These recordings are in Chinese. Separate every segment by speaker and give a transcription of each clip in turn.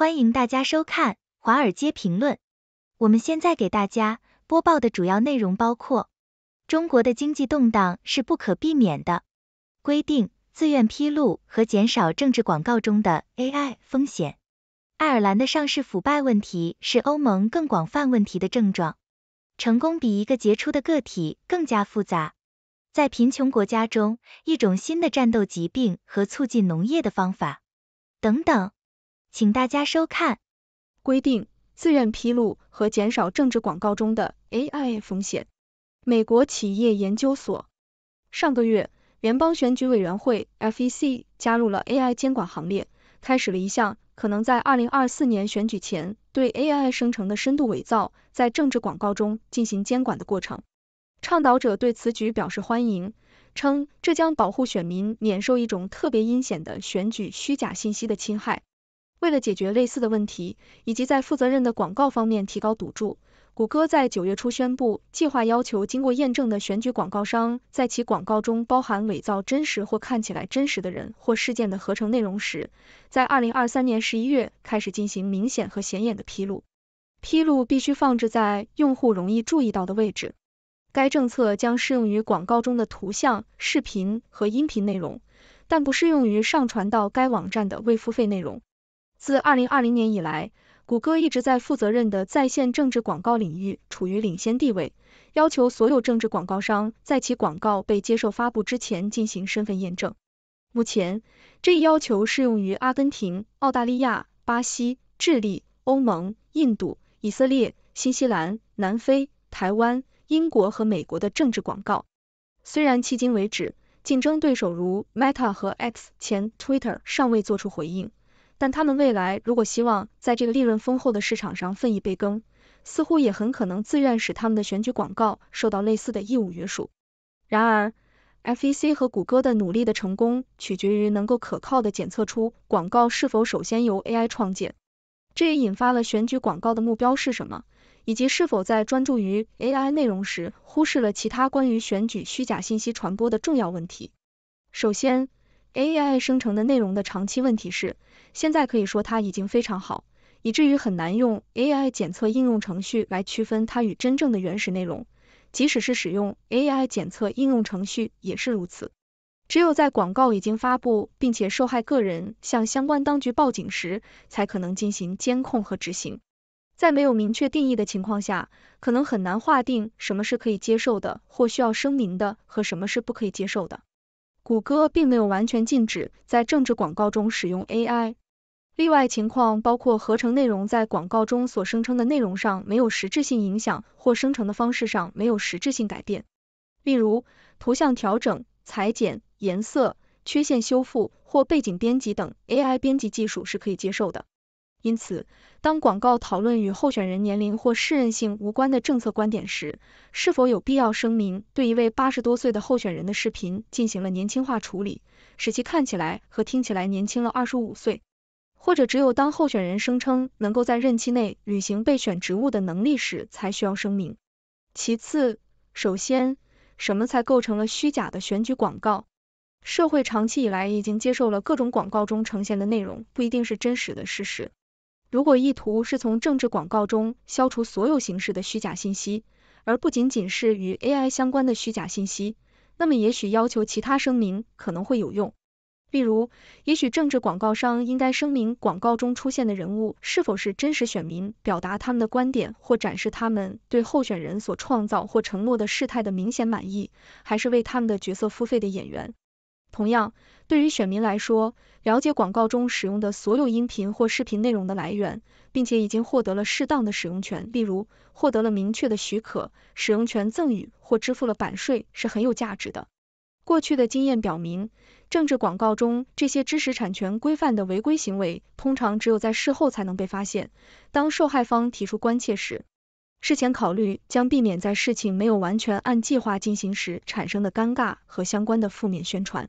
Speaker 1: 欢迎大家收看《华尔街评论》。我们现在给大家播报的主要内容包括：中国的经济动荡是不可避免的；规定自愿披露和减少政治广告中的 AI 风险；爱尔兰的上市腐败问题是欧盟更广泛问题的症状；成功比一个杰出的个体更加复杂；在贫穷国家中，一种新的战斗疾病和促进农业的方法等等。请大家收看。规定自愿披露和减少政治广告中的 AI
Speaker 2: 风险。美国企业研究所上个月，联邦选举委员会 （FEC） 加入了 AI 监管行列，开始了一项可能在二零二四年选举前对 AI 生成的深度伪造在政治广告中进行监管的过程。倡导者对此举表示欢迎，称这将保护选民免受一种特别阴险的选举虚假信息的侵害。为了解决类似的问题，以及在负责任的广告方面提高赌注，谷歌在九月初宣布，计划要求经过验证的选举广告商在其广告中包含伪造真实或看起来真实的人或事件的合成内容时，在二零二三年十一月开始进行明显和显眼的披露。披露必须放置在用户容易注意到的位置。该政策将适用于广告中的图像、视频和音频内容，但不适用于上传到该网站的未付费内容。自二零二零年以来，谷歌一直在负责任的在线政治广告领域处于领先地位，要求所有政治广告商在其广告被接受发布之前进行身份验证。目前，这一要求适用于阿根廷、澳大利亚、巴西、智利、欧盟、印度、以色列、新西兰、南非、台湾、英国和美国的政治广告。虽然迄今为止，竞争对手如 Meta 和 X（ 前 Twitter） 尚未做出回应。但他们未来如果希望在这个利润丰厚的市场上分一杯羹，似乎也很可能自愿使他们的选举广告受到类似的义务约束。然而，FEC 和谷歌的努力的成功取决于能够可靠的检测出广告是否首先由 AI 创建。这也引发了选举广告的目标是什么，以及是否在专注于 AI 内容时忽视了其他关于选举虚假信息传播的重要问题。首先，AI 生成的内容的长期问题是，现在可以说它已经非常好，以至于很难用 AI 检测应用程序来区分它与真正的原始内容，即使是使用 AI 检测应用程序也是如此。只有在广告已经发布并且受害个人向相关当局报警时，才可能进行监控和执行。在没有明确定义的情况下，可能很难划定什么是可以接受的或需要声明的，和什么是不可以接受的。谷歌并没有完全禁止在政治广告中使用 AI，例外情况包括合成内容在广告中所声称的内容上没有实质性影响，或生成的方式上没有实质性改变。例如，图像调整、裁剪、颜色、缺陷修复或背景编辑等 AI 编辑技术是可以接受的。因此，当广告讨论与候选人年龄或适任性无关的政策观点时，是否有必要声明对一位八十多岁的候选人的视频进行了年轻化处理，使其看起来和听起来年轻了二十五岁？或者只有当候选人声称能够在任期内履行备选职务的能力时才需要声明？其次，首先，什么才构成了虚假的选举广告？社会长期以来已经接受了各种广告中呈现的内容不一定是真实的事实。如果意图是从政治广告中消除所有形式的虚假信息，而不仅仅是与 AI 相关的虚假信息，那么也许要求其他声明可能会有用。例如，也许政治广告商应该声明广告中出现的人物是否是真实选民，表达他们的观点或展示他们对候选人所创造或承诺的事态的明显满意，还是为他们的角色付费的演员。同样，对于选民来说，了解广告中使用的所有音频或视频内容的来源，并且已经获得了适当的使用权，例如获得了明确的许可、使用权赠与或支付了版税，是很有价值的。过去的经验表明，政治广告中这些知识产权规范的违规行为，通常只有在事后才能被发现。当受害方提出关切时，事前考虑将避免在事情没有完全按计划进行时产生的尴尬和相关的负面宣传。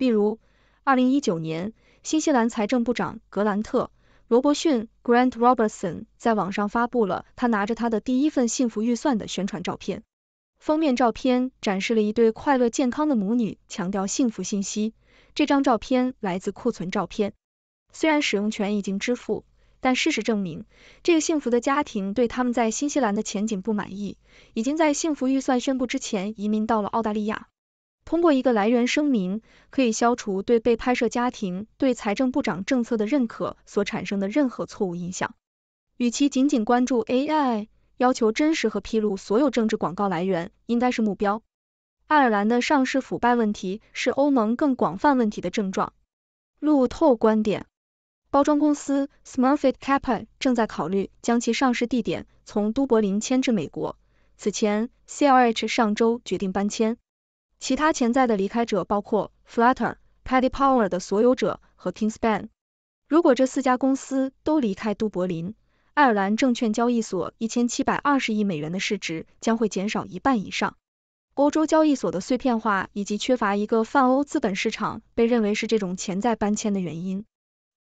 Speaker 2: 例如，二零一九年，新西兰财政部长格兰特·罗伯逊 （Grant Robertson） 在网上发布了他拿着他的第一份幸福预算的宣传照片。封面照片展示了一对快乐健康的母女，强调幸福信息。这张照片来自库存照片，虽然使用权已经支付，但事实证明，这个幸福的家庭对他们在新西兰的前景不满意，已经在幸福预算宣布之前移民到了澳大利亚。通过一个来源声明，可以消除对被拍摄家庭对财政部长政策的认可所产生的任何错误印象。与其仅仅关注 AI，要求真实和披露所有政治广告来源应该是目标。爱尔兰的上市腐败问题是欧盟更广泛问题的症状。路透观点：包装公司 Smurfitt Capa 正在考虑将其上市地点从都柏林迁至美国。此前，CRH 上周决定搬迁。其他潜在的离开者包括 Flutter、Paddy Power 的所有者和 Kingspan。如果这四家公司都离开都柏林，爱尔兰证券交易所一千七百二十亿美元的市值将会减少一半以上。欧洲交易所的碎片化以及缺乏一个泛欧资本市场被认为是这种潜在搬迁的原因。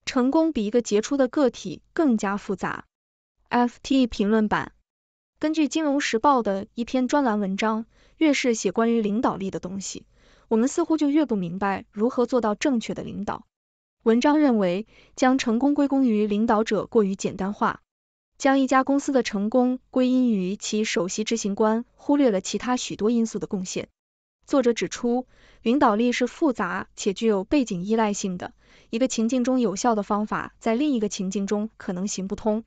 Speaker 2: 成功比一个杰出的个体更加复杂。FT 评论版，根据《金融时报》的一篇专栏文章。越是写关于领导力的东西，我们似乎就越不明白如何做到正确的领导。文章认为，将成功归功于领导者过于简单化，将一家公司的成功归因于其首席执行官，忽略了其他许多因素的贡献。作者指出，领导力是复杂且具有背景依赖性的，一个情境中有效的方法，在另一个情境中可能行不通。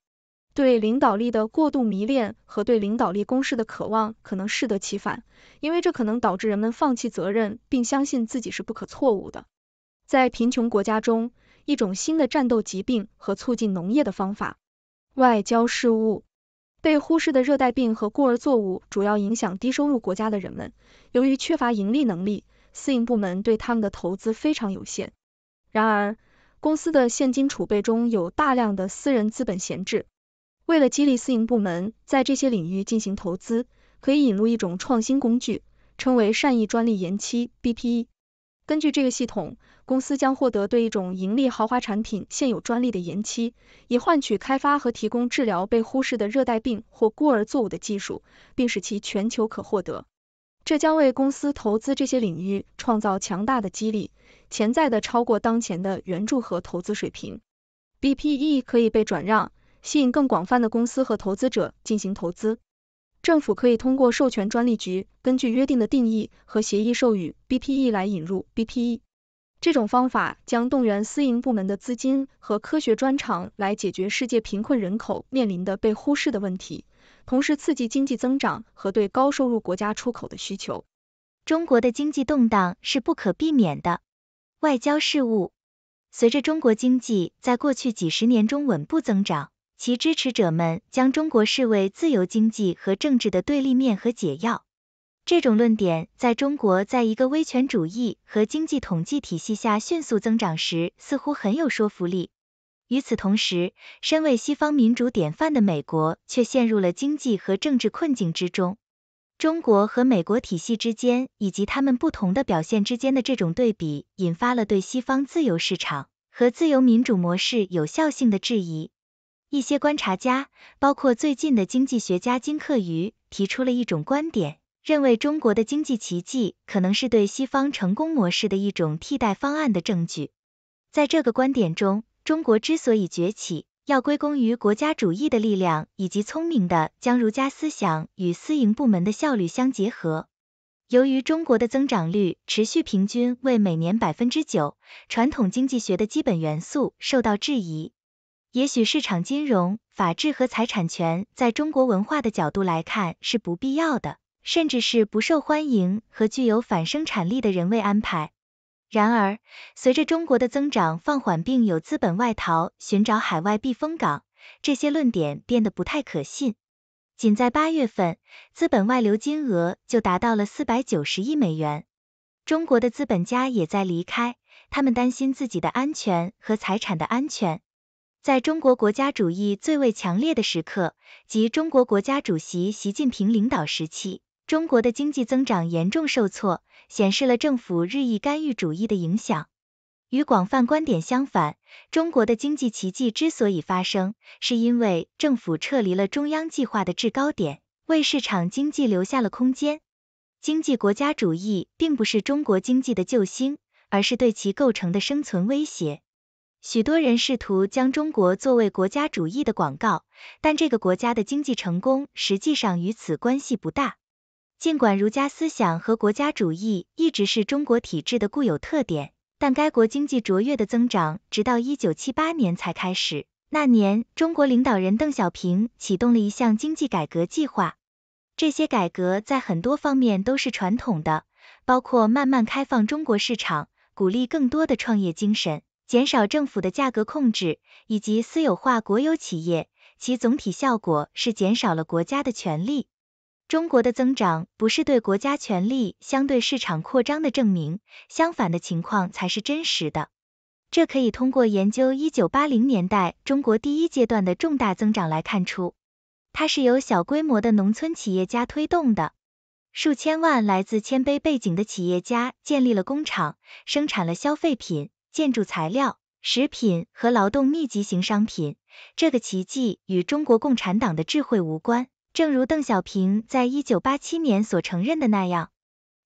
Speaker 2: 对领导力的过度迷恋和对领导力公式的渴望可能适得其反，因为这可能导致人们放弃责任，并相信自己是不可错误的。在贫穷国家中，一种新的战斗疾病和促进农业的方法，外交事务被忽视的热带病和孤儿作物主要影响低收入国家的人们。由于缺乏盈利能力，私营部门对他们的投资非常有限。然而，公司的现金储备中有大量的私人资本闲置。为了激励私营部门在这些领域进行投资，可以引入一种创新工具，称为善意专利延期 （BPE）。根据这个系统，公司将获得对一种盈利豪华产品现有专利的延期，以换取开发和提供治疗被忽视的热带病或孤儿作物的技术，并使其全球可获得。这将为公司投资这些领域创造强大的激励，潜在的超过当前的援助和投资水平。BPE 可以被转让。吸引更广泛的公司和投资者进行投资。政府可以通过授权专利局根据约定的定义和协议授予 BPE 来引入 BPE。这种方法将动员私营部门的资金和科学专长来解决世界贫困人口面临的被忽视的问题，同时刺激经济增长和对高
Speaker 1: 收入国家出口的需求。中国的经济动荡是不可避免的。外交事务随着中国经济在过去几十年中稳步增长。其支持者们将中国视为自由经济和政治的对立面和解药，这种论点在中国在一个威权主义和经济统计体系下迅速增长时似乎很有说服力。与此同时，身为西方民主典范的美国却陷入了经济和政治困境之中。中国和美国体系之间以及他们不同的表现之间的这种对比，引发了对西方自由市场和自由民主模式有效性的质疑。一些观察家，包括最近的经济学家金克瑜，提出了一种观点，认为中国的经济奇迹可能是对西方成功模式的一种替代方案的证据。在这个观点中，中国之所以崛起，要归功于国家主义的力量以及聪明的将儒家思想与私营部门的效率相结合。由于中国的增长率持续平均为每年百分之九，传统经济学的基本元素受到质疑。也许市场、金融、法治和财产权在中国文化的角度来看是不必要的，甚至是不受欢迎和具有反生产力的人为安排。然而，随着中国的增长放缓并有资本外逃寻找海外避风港，这些论点变得不太可信。仅在八月份，资本外流金额就达到了四百九十亿美元。中国的资本家也在离开，他们担心自己的安全和财产的安全。在中国国家主义最为强烈的时刻，即中国国家主席习近平领导时期，中国的经济增长严重受挫，显示了政府日益干预主义的影响。与广泛观点相反，中国的经济奇迹之所以发生，是因为政府撤离了中央计划的制高点，为市场经济留下了空间。经济国家主义并不是中国经济的救星，而是对其构成的生存威胁。许多人试图将中国作为国家主义的广告，但这个国家的经济成功实际上与此关系不大。尽管儒家思想和国家主义一直是中国体制的固有特点，但该国经济卓越的增长直到一九七八年才开始。那年，中国领导人邓小平启动了一项经济改革计划。这些改革在很多方面都是传统的，包括慢慢开放中国市场，鼓励更多的创业精神。减少政府的价格控制以及私有化国有企业，其总体效果是减少了国家的权力。中国的增长不是对国家权力相对市场扩张的证明，相反的情况才是真实的。这可以通过研究一九八零年代中国第一阶段的重大增长来看出，它是由小规模的农村企业家推动的，数千万来自谦卑背景的企业家建立了工厂，生产了消费品。建筑材料、食品和劳动密集型商品，这个奇迹与中国共产党的智慧无关。正如邓小平在一九八七年所承认的那样，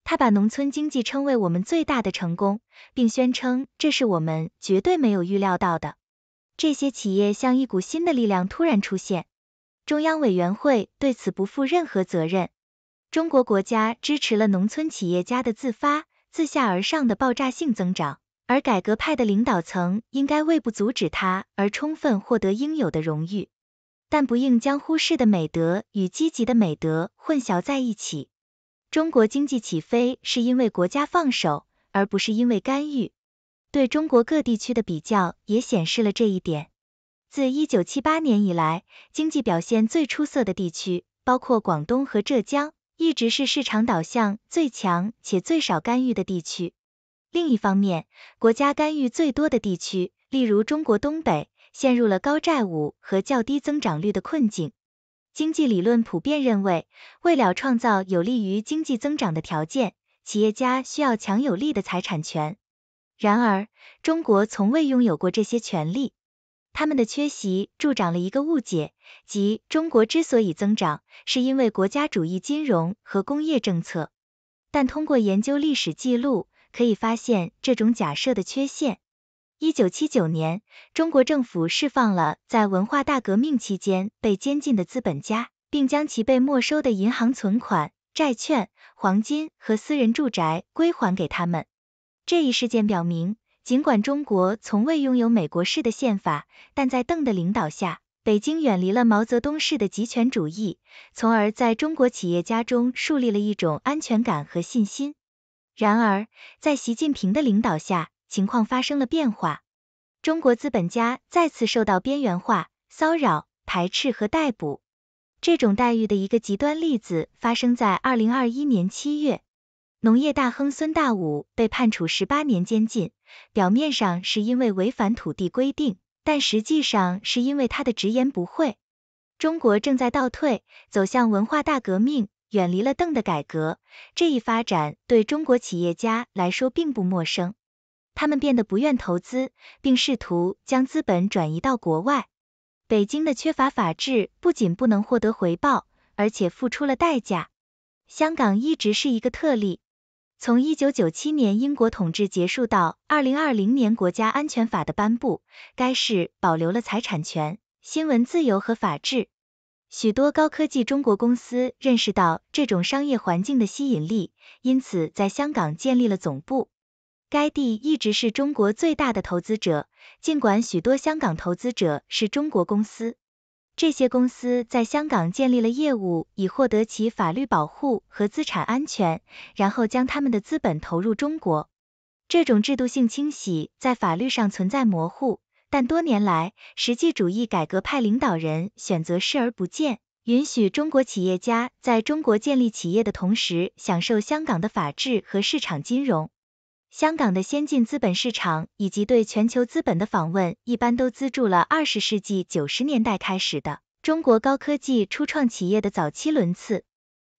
Speaker 1: 他把农村经济称为我们最大的成功，并宣称这是我们绝对没有预料到的。这些企业像一股新的力量突然出现，中央委员会对此不负任何责任。中国国家支持了农村企业家的自发、自下而上的爆炸性增长。而改革派的领导层应该为不阻止他而充分获得应有的荣誉，但不应将忽视的美德与积极的美德混淆在一起。中国经济起飞是因为国家放手，而不是因为干预。对中国各地区的比较也显示了这一点。自一九七八年以来，经济表现最出色的地区，包括广东和浙江，一直是市场导向最强且最少干预的地区。另一方面，国家干预最多的地区，例如中国东北，陷入了高债务和较低增长率的困境。经济理论普遍认为，为了创造有利于经济增长的条件，企业家需要强有力的财产权。然而，中国从未拥有过这些权利，他们的缺席助长了一个误解，即中国之所以增长，是因为国家主义金融和工业政策。但通过研究历史记录，可以发现这种假设的缺陷。一九七九年，中国政府释放了在文化大革命期间被监禁的资本家，并将其被没收的银行存款、债券、黄金和私人住宅归还给他们。这一事件表明，尽管中国从未拥有美国式的宪法，但在邓的领导下，北京远离了毛泽东式的极权主义，从而在中国企业家中树立了一种安全感和信心。然而，在习近平的领导下，情况发生了变化。中国资本家再次受到边缘化、骚扰、排斥和逮捕。这种待遇的一个极端例子发生在二零二一年七月，农业大亨孙大武被判处十八年监禁，表面上是因为违反土地规定，但实际上是因为他的直言不讳。中国正在倒退，走向文化大革命。远离了邓的改革，这一发展对中国企业家来说并不陌生。他们变得不愿投资，并试图将资本转移到国外。北京的缺乏法治不仅不能获得回报，而且付出了代价。香港一直是一个特例，从一九九七年英国统治结束到二零二零年国家安全法的颁布，该市保留了财产权、新闻自由和法治。许多高科技中国公司认识到这种商业环境的吸引力，因此在香港建立了总部。该地一直是中国最大的投资者，尽管许多香港投资者是中国公司。这些公司在香港建立了业务，以获得其法律保护和资产安全，然后将他们的资本投入中国。这种制度性清洗在法律上存在模糊。但多年来，实际主义改革派领导人选择视而不见，允许中国企业家在中国建立企业的同时，享受香港的法治和市场金融、香港的先进资本市场以及对全球资本的访问，一般都资助了二十世纪九十年代开始的中国高科技初创企业的早期轮次。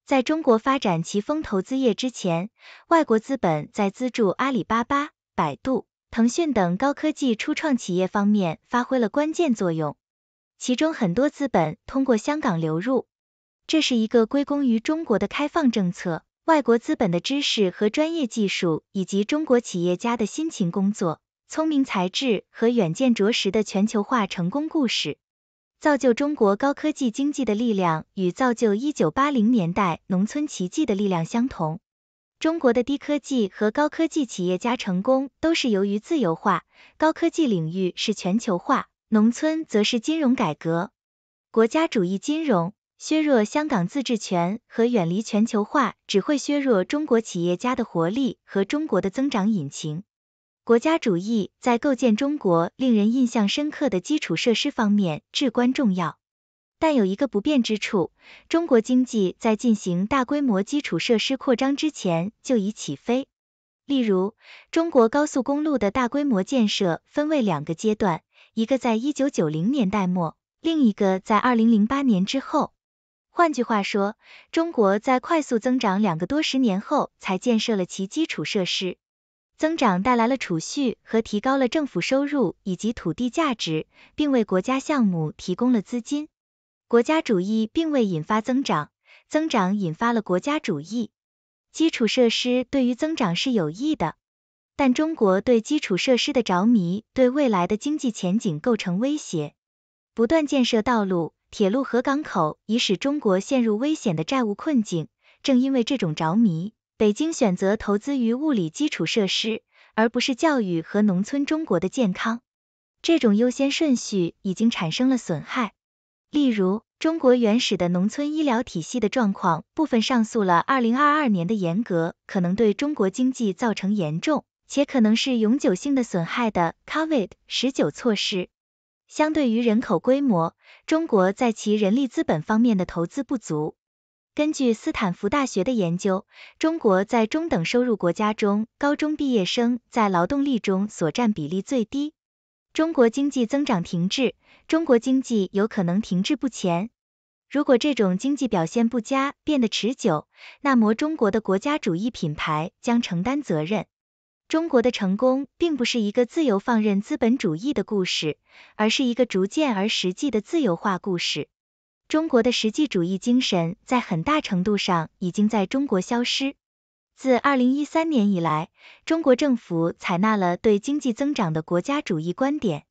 Speaker 1: 在中国发展奇峰投资业之前，外国资本在资助阿里巴巴、百度。腾讯等高科技初创企业方面发挥了关键作用，其中很多资本通过香港流入。这是一个归功于中国的开放政策、外国资本的知识和专业技术，以及中国企业家的辛勤工作、聪明才智和远见卓识的全球化成功故事，造就中国高科技经济的力量，与造就1980年代农村奇迹的力量相同。中国的低科技和高科技企业家成功都是由于自由化，高科技领域是全球化，农村则是金融改革。国家主义金融削弱香港自治权和远离全球化，只会削弱中国企业家的活力和中国的增长引擎。国家主义在构建中国令人印象深刻的基础设施方面至关重要。但有一个不变之处，中国经济在进行大规模基础设施扩张之前就已起飞。例如，中国高速公路的大规模建设分为两个阶段，一个在一九九零年代末，另一个在二零零八年之后。换句话说，中国在快速增长两个多十年后才建设了其基础设施。增长带来了储蓄和提高了政府收入以及土地价值，并为国家项目提供了资金。国家主义并未引发增长，增长引发了国家主义。基础设施对于增长是有益的，但中国对基础设施的着迷对未来的经济前景构成威胁。不断建设道路、铁路和港口，已使中国陷入危险的债务困境。正因为这种着迷，北京选择投资于物理基础设施，而不是教育和农村中国的健康。这种优先顺序已经产生了损害。例如，中国原始的农村医疗体系的状况部分上诉了，二零二二年的严格可能对中国经济造成严重且可能是永久性的损害的 Covid 十九措施。相对于人口规模，中国在其人力资本方面的投资不足。根据斯坦福大学的研究，中国在中等收入国家中，高中毕业生在劳动力中所占比例最低。中国经济增长停滞，中国经济有可能停滞不前。如果这种经济表现不佳变得持久，那么中国的国家主义品牌将承担责任。中国的成功并不是一个自由放任资本主义的故事，而是一个逐渐而实际的自由化故事。中国的实际主义精神在很大程度上已经在中国消失。自二零一三年以来，中国政府采纳了对经济增长的国家主义观点。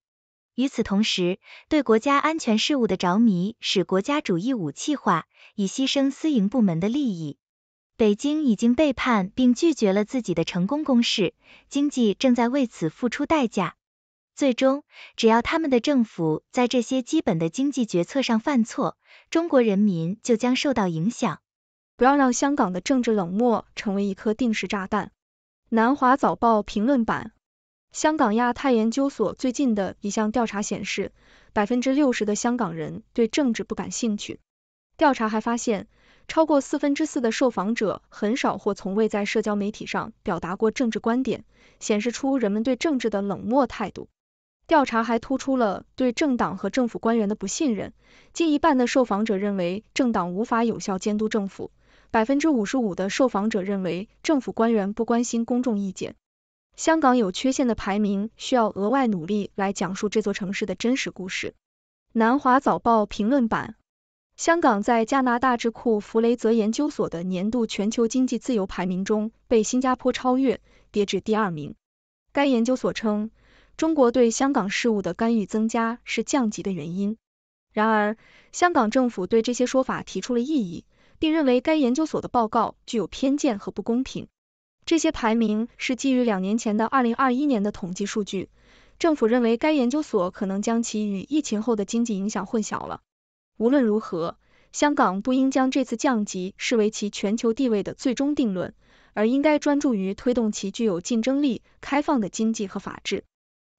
Speaker 1: 与此同时，对国家安全事务的着迷使国家主义武器化，以牺牲私营部门的利益。北京已经背叛并拒绝了自己的成功公式，经济正在为此付出代价。最终，只要他们的政府在这些基本的经济决策上犯错，中国人民就将受到影响。不要让香港的政治冷漠成为一颗定时炸弹。南华早报评论版，
Speaker 2: 香港亚太研究所最近的一项调查显示，百分之六十的香港人对政治不感兴趣。调查还发现，超过四分之四的受访者很少或从未在社交媒体上表达过政治观点，显示出人们对政治的冷漠态度。调查还突出了对政党和政府官员的不信任，近一半的受访者认为政党无法有效监督政府。百分之五十五的受访者认为政府官员不关心公众意见。香港有缺陷的排名需要额外努力来讲述这座城市的真实故事。南华早报评论版：香港在加拿大智库弗雷泽研究所的年度全球经济自由排名中被新加坡超越，跌至第二名。该研究所称，中国对香港事务的干预增加是降级的原因。然而，香港政府对这些说法提出了异议。并认为该研究所的报告具有偏见和不公平。这些排名是基于两年前的二零二一年的统计数据。政府认为该研究所可能将其与疫情后的经济影响混淆了。无论如何，香港不应将这次降级视为其全球地位的最终定论，而应该专注于推动其具有竞争力、开放的经济和法治。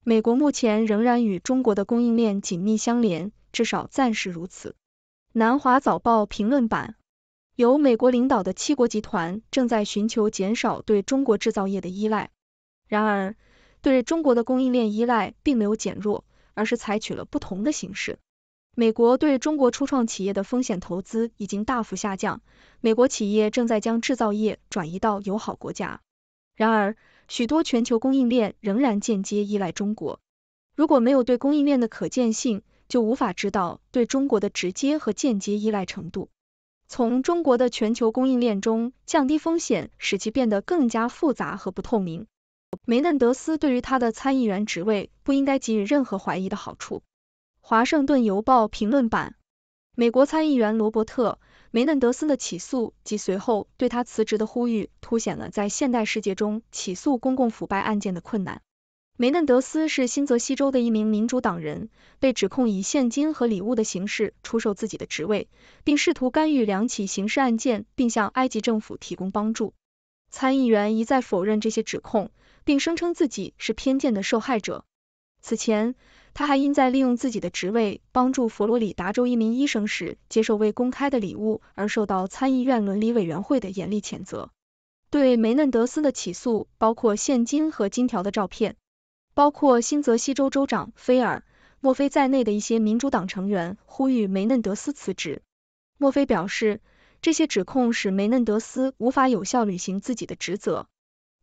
Speaker 2: 美国目前仍然与中国的供应链紧密相连，至少暂时如此。南华早报评论版。由美国领导的七国集团正在寻求减少对中国制造业的依赖，然而，对中国的供应链依赖并没有减弱，而是采取了不同的形式。美国对中国初创企业的风险投资已经大幅下降，美国企业正在将制造业转移到友好国家。然而，许多全球供应链仍然间接依赖中国。如果没有对供应链的可见性，就无法知道对中国的直接和间接依赖程度。从中国的全球供应链中降低风险，使其变得更加复杂和不透明。梅嫩德斯对于他的参议员职位不应该给予任何怀疑的好处。华盛顿邮报评论版：美国参议员罗伯特·梅嫩德斯的起诉及随后对他辞职的呼吁，凸显了在现代世界中起诉公共腐败案件的困难。梅嫩德斯是新泽西州的一名民主党人，被指控以现金和礼物的形式出售自己的职位，并试图干预两起刑事案件，并向埃及政府提供帮助。参议员一再否认这些指控，并声称自己是偏见的受害者。此前，他还因在利用自己的职位帮助佛罗里达州一名医生时接受未公开的礼物而受到参议院伦理委员会的严厉谴责。对梅嫩德斯的起诉包括现金和金条的照片。包括新泽西州州长菲尔·莫菲在内的一些民主党成员呼吁梅嫩德斯辞职。莫菲表示，这些指控使梅嫩德斯无法有效履行自己的职责。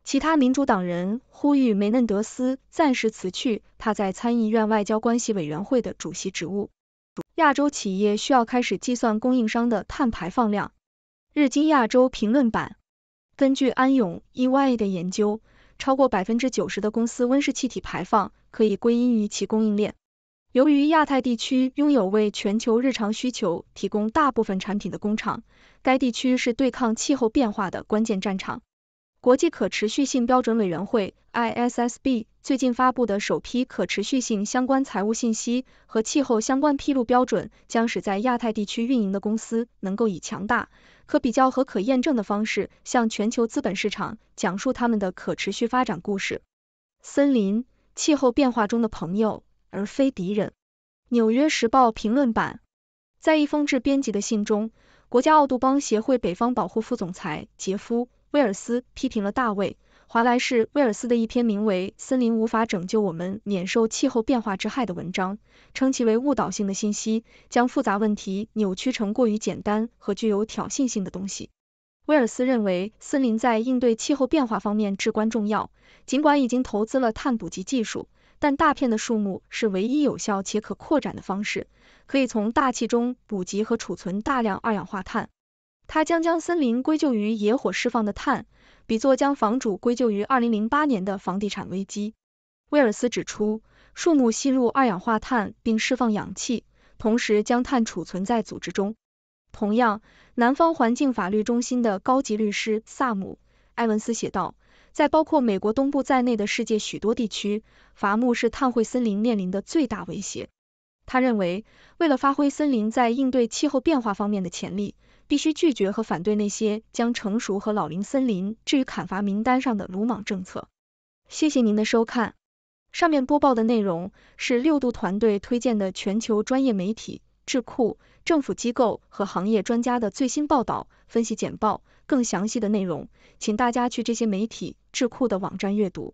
Speaker 2: 其他民主党人呼吁梅嫩德斯暂时辞去他在参议院外交关系委员会的主席职务。亚洲企业需要开始计算供应商的碳排放量。日经亚洲评论版根据安永 EY 的研究。超过百分之九十的公司温室气体排放可以归因于其供应链。由于亚太地区拥有为全球日常需求提供大部分产品的工厂，该地区是对抗气候变化的关键战场。国际可持续性标准委员会 （ISSB） 最近发布的首批可持续性相关财务信息和气候相关披露标准，将使在亚太地区运营的公司能够以强大、可比较和可验证的方式，向全球资本市场讲述他们的可持续发展故事。森林，气候变化中的朋友而非敌人。《纽约时报》评论版，在一封致编辑的信中，国家奥杜邦协会北方保护副总裁杰夫。威尔斯批评了大卫·华莱士·威尔斯的一篇名为《森林无法拯救我们免受气候变化之害》的文章，称其为误导性的信息，将复杂问题扭曲成过于简单和具有挑衅性的东西。威尔斯认为，森林在应对气候变化方面至关重要，尽管已经投资了碳捕集技术，但大片的树木是唯一有效且可扩展的方式，可以从大气中捕集和储存大量二氧化碳。他将将森林归咎于野火释放的碳，比作将房主归咎于二零零八年的房地产危机。威尔斯指出，树木吸入二氧化碳并释放氧气，同时将碳储存在组织中。同样，南方环境法律中心的高级律师萨姆·埃文斯写道，在包括美国东部在内的世界许多地区，伐木是碳汇森林面临的最大威胁。他认为，为了发挥森林在应对气候变化方面的潜力，必须拒绝和反对那些将成熟和老龄森林置于砍伐名单上的鲁莽政策。谢谢您的收看，上面播报的内容是六度团队推荐的全球专业媒体、智库、政府机构和行业专家的最新报道、分析简报。更详细的内容，请大家去这些媒体、智库的网站阅读。